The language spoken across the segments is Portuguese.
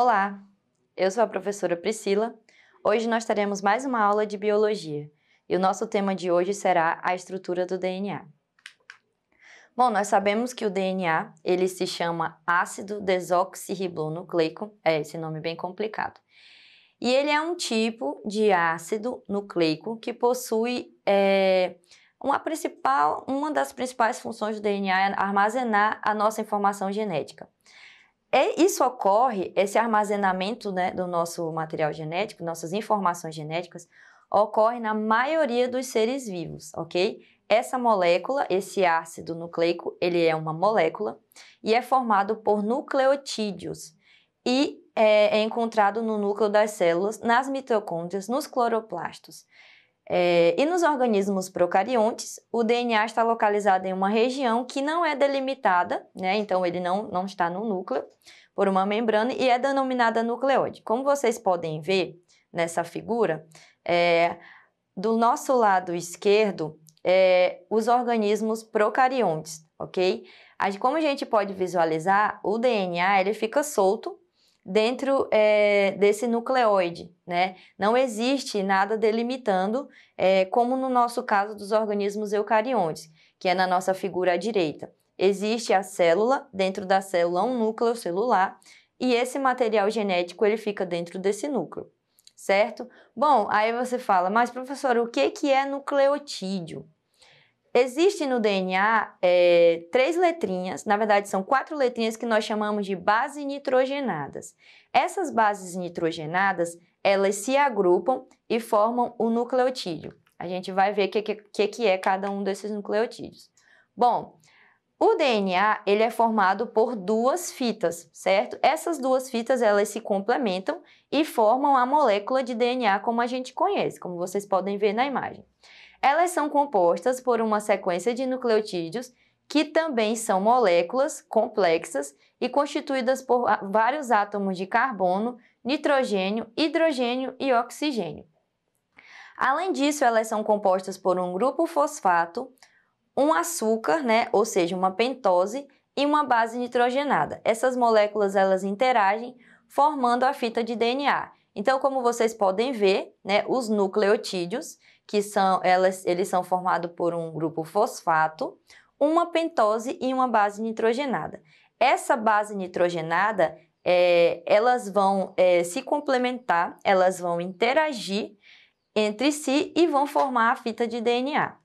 Olá, eu sou a professora Priscila. Hoje nós teremos mais uma aula de biologia e o nosso tema de hoje será a estrutura do DNA. Bom, nós sabemos que o DNA ele se chama ácido desoxirribonucleico, é esse nome bem complicado. E ele é um tipo de ácido nucleico que possui é, uma, principal, uma das principais funções do DNA é armazenar a nossa informação genética. É, isso ocorre, esse armazenamento né, do nosso material genético, nossas informações genéticas, ocorre na maioria dos seres vivos, ok? Essa molécula, esse ácido nucleico, ele é uma molécula e é formado por nucleotídeos e é, é encontrado no núcleo das células, nas mitocôndrias, nos cloroplastos. É, e nos organismos procariontes, o DNA está localizado em uma região que não é delimitada, né? então ele não, não está no núcleo, por uma membrana, e é denominada nucleóide. Como vocês podem ver nessa figura, é, do nosso lado esquerdo, é, os organismos procariontes, ok? Como a gente pode visualizar, o DNA ele fica solto dentro é, desse nucleóide, né? Não existe nada delimitando, é, como no nosso caso dos organismos eucariontes, que é na nossa figura à direita. Existe a célula, dentro da célula um núcleo celular, e esse material genético ele fica dentro desse núcleo, certo? Bom, aí você fala, mas professor, o que, que é nucleotídeo? Existe no DNA é, eh, três letrinhas, na verdade são quatro letrinhas que nós chamamos de bases nitrogenadas. Essas bases nitrogenadas, elas se agrupam e formam o nucleotídeo. A gente vai ver o que, que, que é cada um desses nucleotídeos. Bom, o DNA ele é formado por duas fitas, certo? Essas duas fitas elas se complementam e formam a molécula de DNA como a gente conhece, como vocês podem ver na imagem. Elas são compostas por uma sequência de nucleotídeos que também são moléculas complexas e constituídas por vários átomos de carbono, nitrogênio, hidrogênio e oxigênio. Além disso, elas são compostas por um grupo fosfato, um açúcar, né, ou seja, uma pentose e uma base nitrogenada. Essas moléculas elas interagem formando a fita de DNA. Então, como vocês podem ver, né, os nucleotídeos, que são elas, eles são formados por um grupo fosfato, uma pentose e uma base nitrogenada. Essa base nitrogenada, é, elas vão é, se complementar, elas vão interagir entre si e vão formar a fita de DNA.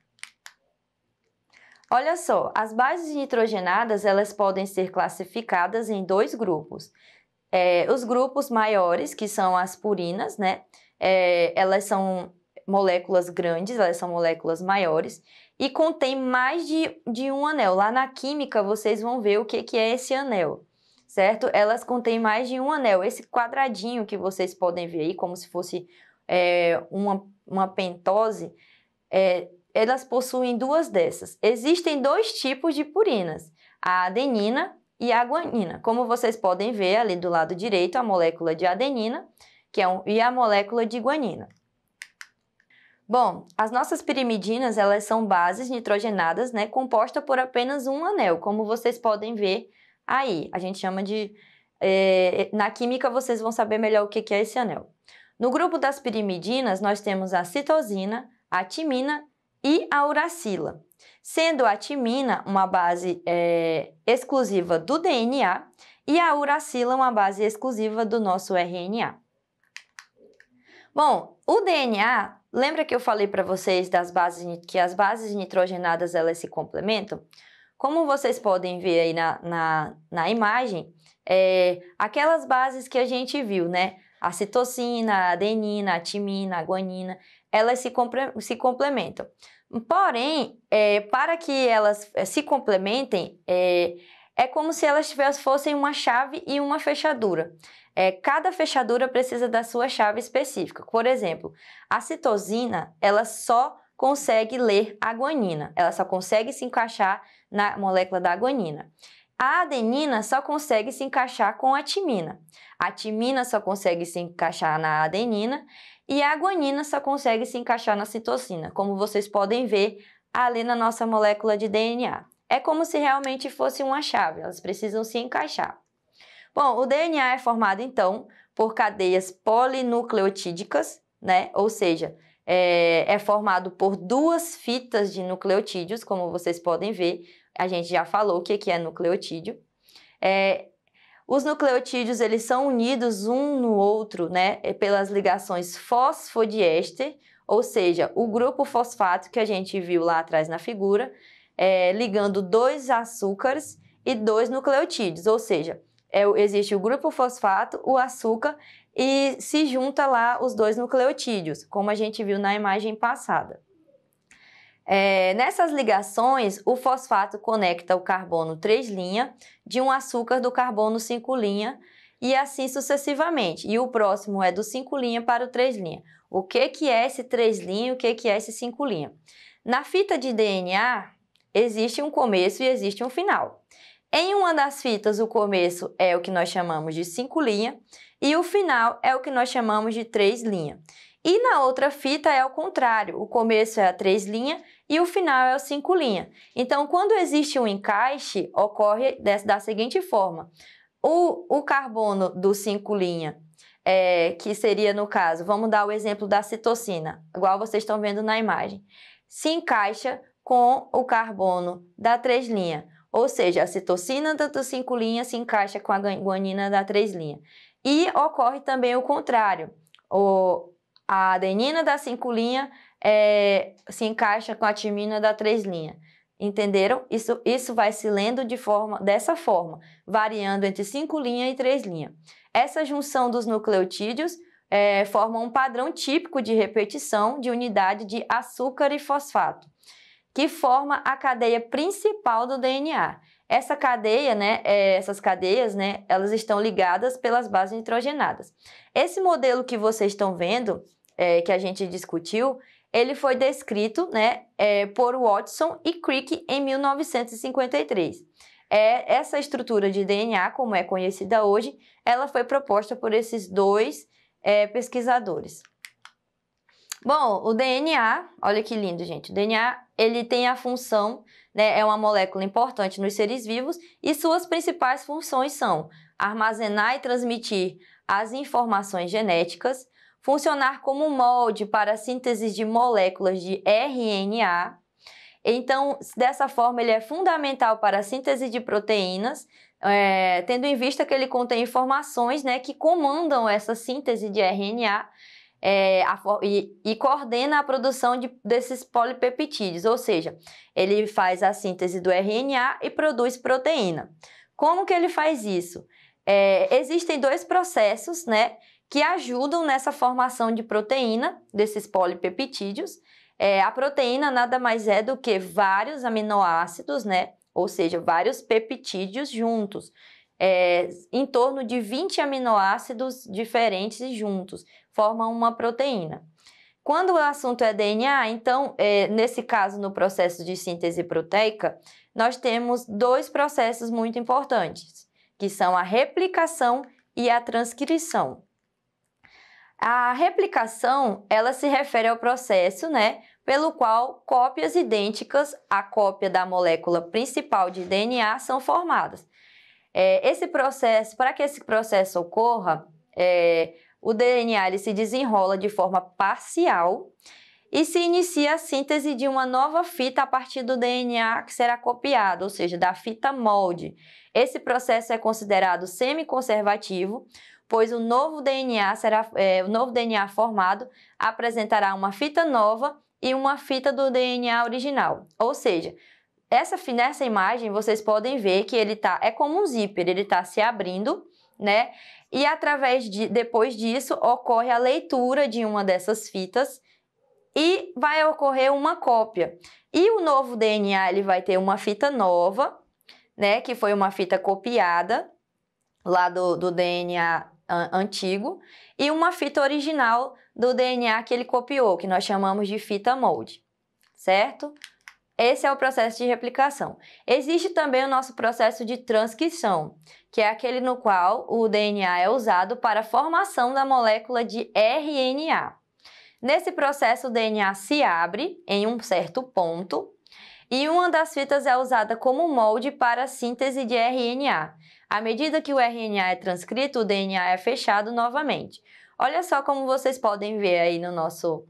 Olha só, as bases nitrogenadas elas podem ser classificadas em dois grupos. É, os grupos maiores, que são as purinas, né? É, elas são moléculas grandes, elas são moléculas maiores, e contém mais de, de um anel. Lá na química, vocês vão ver o que, que é esse anel, certo? Elas contêm mais de um anel. Esse quadradinho que vocês podem ver aí, como se fosse é, uma, uma pentose, é, elas possuem duas dessas. Existem dois tipos de purinas, a adenina e a guanina. Como vocês podem ver ali do lado direito, a molécula de adenina que é um, e a molécula de guanina. Bom, as nossas pirimidinas, elas são bases nitrogenadas, né, composta por apenas um anel, como vocês podem ver aí. A gente chama de... É, na química, vocês vão saber melhor o que é esse anel. No grupo das pirimidinas, nós temos a citosina, a timina e a uracila. Sendo a timina uma base é, exclusiva do DNA e a uracila uma base exclusiva do nosso RNA. Bom, o DNA Lembra que eu falei para vocês das bases que as bases nitrogenadas elas se complementam? Como vocês podem ver aí na, na, na imagem, é, aquelas bases que a gente viu, né? A citocina, a adenina, a timina, a guanina, elas se, se complementam. Porém, é, para que elas é, se complementem, é, é como se elas fossem uma chave e uma fechadura. É, cada fechadura precisa da sua chave específica. Por exemplo, a citosina, ela só consegue ler a guanina, ela só consegue se encaixar na molécula da guanina. A adenina só consegue se encaixar com a timina. A timina só consegue se encaixar na adenina e a guanina só consegue se encaixar na citosina, como vocês podem ver ali na nossa molécula de DNA. É como se realmente fosse uma chave, elas precisam se encaixar. Bom, o DNA é formado então por cadeias polinucleotídicas, né? Ou seja, é, é, formado por duas fitas de nucleotídeos, como vocês podem ver. A gente já falou o que aqui é nucleotídeo. É, os nucleotídeos eles são unidos um no outro, né? É pelas ligações fosfodiéster, ou seja, o grupo fosfato que a gente viu lá atrás na figura, é, ligando dois açúcares e dois nucleotídeos, ou seja, é, existe o grupo fosfato, o açúcar e se junta lá os dois nucleotídeos, como a gente viu na imagem passada. É, nessas ligações, o fosfato conecta o carbono 3 linha de um açúcar do carbono 5 linha e assim sucessivamente. E o próximo é do 5 linha para o 3 linha. O que, que é esse 3 linha e o que, que é esse 5 linha? Na fita de DNA, Existe um começo e existe um final. Em uma das fitas, o começo é o que nós chamamos de cinco linhas e o final é o que nós chamamos de três linhas. E na outra fita é o contrário, o começo é a três linhas e o final é o cinco linhas. Então, quando existe um encaixe, ocorre da seguinte forma: o, o carbono do cinco linha é, que seria no caso, vamos dar o exemplo da citocina, igual vocês estão vendo na imagem, se encaixa com o carbono da 3-linha. Ou seja, a citocina da 5-linha se encaixa com a guanina da 3-linha. E ocorre também o contrário. O, a adenina da 5-linha é, se encaixa com a timina da 3-linha. Entenderam? Isso, isso vai se lendo de forma, dessa forma, variando entre 5-linha e 3-linha. Essa junção dos nucleotídeos é, forma um padrão típico de repetição de unidade de açúcar e fosfato que forma a cadeia principal do DNA. Essa cadeia, né, é, essas cadeias, né, elas estão ligadas pelas bases nitrogenadas. Esse modelo que vocês estão vendo, é, que a gente discutiu, ele foi descrito né, é, por Watson e Crick em 1953. É, essa estrutura de DNA, como é conhecida hoje, ela foi proposta por esses dois é, pesquisadores. Bom, o DNA, olha que lindo, gente. O DNA ele tem a função, né, é uma molécula importante nos seres vivos e suas principais funções são armazenar e transmitir as informações genéticas, funcionar como molde para a síntese de moléculas de RNA. Então, dessa forma, ele é fundamental para a síntese de proteínas, é, tendo em vista que ele contém informações né, que comandam essa síntese de RNA é, a, e, e, coordena a produção de, desses polipeptídeos, ou seja, ele faz a síntese do RNA e produz proteína. Como que ele faz isso? É, existem dois processos, né, que ajudam nessa formação de proteína desses polipeptídeos. É, a proteína nada mais é do que vários aminoácidos, né, ou seja, vários peptídeos juntos. É, em torno de 20 aminoácidos diferentes juntos formam uma proteína. Quando o assunto é DNA, então, é, nesse caso, no processo de síntese proteica, nós temos dois processos muito importantes, que são a replicação e a transcrição. A replicação, ela se refere ao processo, né, pelo qual cópias idênticas à cópia da molécula principal de DNA são formadas. É, esse processo, para que esse processo ocorra, é, o DNA ele se desenrola de forma parcial e se inicia a síntese de uma nova fita a partir do DNA que será copiado, ou seja, da fita molde. Esse processo é considerado semiconservativo, pois o novo DNA será é, o novo DNA formado apresentará uma fita nova e uma fita do DNA original. Ou seja, essa nessa imagem vocês podem ver que ele tá é como um zíper, ele está se abrindo, né? e através de depois disso ocorre a leitura de uma dessas fitas e vai ocorrer uma cópia. E o novo DNA ele vai ter uma fita nova, né, que foi uma fita copiada lá do, do DNA antigo e uma fita original do DNA que ele copiou, que nós chamamos de fita molde, certo? Esse é o processo de replicação. Existe também o nosso processo de transcrição, que é aquele no qual o DNA é usado para a formação da molécula de RNA. Nesse processo, o DNA se abre em um certo ponto e uma das fitas é usada como molde para a síntese de RNA. À medida que o RNA é transcrito, o DNA é fechado novamente. Olha só como vocês podem ver aí no nosso,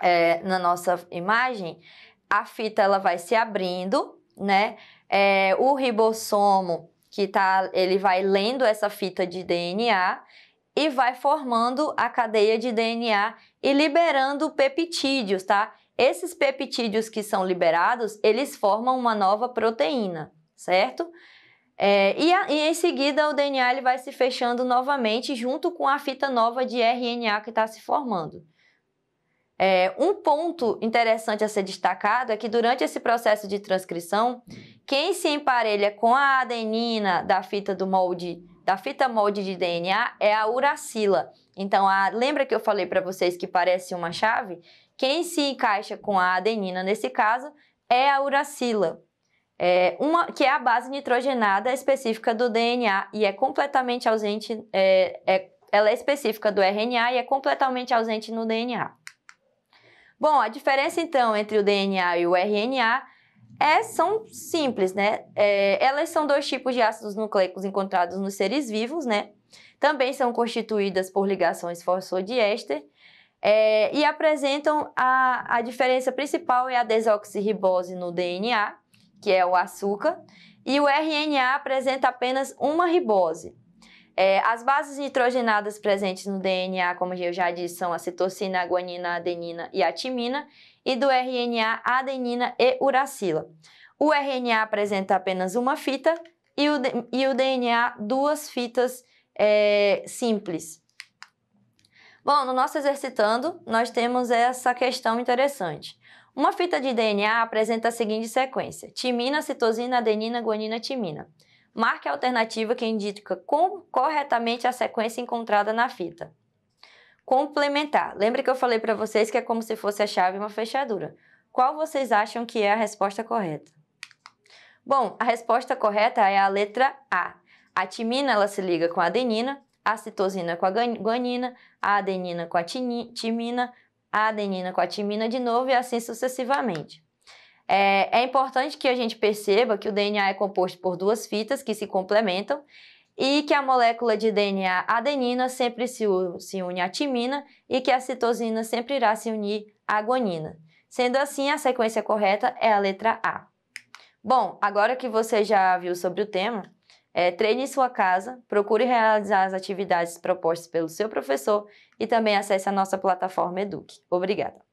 é, na nossa imagem, a fita ela vai se abrindo, né? É, o ribossomo que tá, ele vai lendo essa fita de DNA e vai formando a cadeia de DNA e liberando peptídeos, tá? Esses peptídeos que são liberados, eles formam uma nova proteína, certo? É, e, a, e, em seguida o DNA ele vai se fechando novamente junto com a fita nova de RNA que está se formando. É, um ponto interessante a ser destacado é que durante esse processo de transcrição, quem se emparelha com a adenina da fita do molde, da fita molde de DNA é a uracila. Então, a, lembra que eu falei para vocês que parece uma chave? Quem se encaixa com a adenina nesse caso é a uracila, é uma, que é a base nitrogenada específica do DNA e é completamente ausente, é, é, ela é específica do RNA e é completamente ausente no DNA. Bom, a diferença então entre o DNA e o RNA é, são simples, né? É, elas são dois tipos de ácidos nucleicos encontrados nos seres vivos, né? Também são constituídas por ligações fosfodiéster é, e apresentam a, a diferença principal é a desoxirribose no DNA, que é o açúcar, e o RNA apresenta apenas uma ribose, é, as bases nitrogenadas presentes no DNA, como eu já disse, são a citocina, a guanina, a adenina e a timina, e do RNA, adenina e uracila. O RNA apresenta apenas uma fita e o, e o DNA duas fitas é, simples. Bom, no nosso exercitando, nós temos essa questão interessante. Uma fita de DNA apresenta a seguinte sequência: timina, citosina, adenina, guanina, timina marque a alternativa que indica corretamente a sequência encontrada na fita. Complementar. Lembra que eu falei para vocês que é como se fosse a chave e uma fechadura. Qual vocês acham que é a resposta correta? Bom, a resposta correta é a letra A. A timina ela se liga com a adenina, a citosina com a guanina, a adenina com a timina, a adenina com a timina de novo e assim sucessivamente. É, é importante que a gente perceba que o DNA é composto por duas fitas que se complementam e que a molécula de DNA adenina sempre se, une à timina e que a citosina sempre irá se unir à guanina. Sendo assim, a sequência correta é a letra A. Bom, agora que você já viu sobre o tema, é, treine em sua casa, procure realizar as atividades propostas pelo seu professor e também acesse a nossa plataforma Eduque. Obrigada!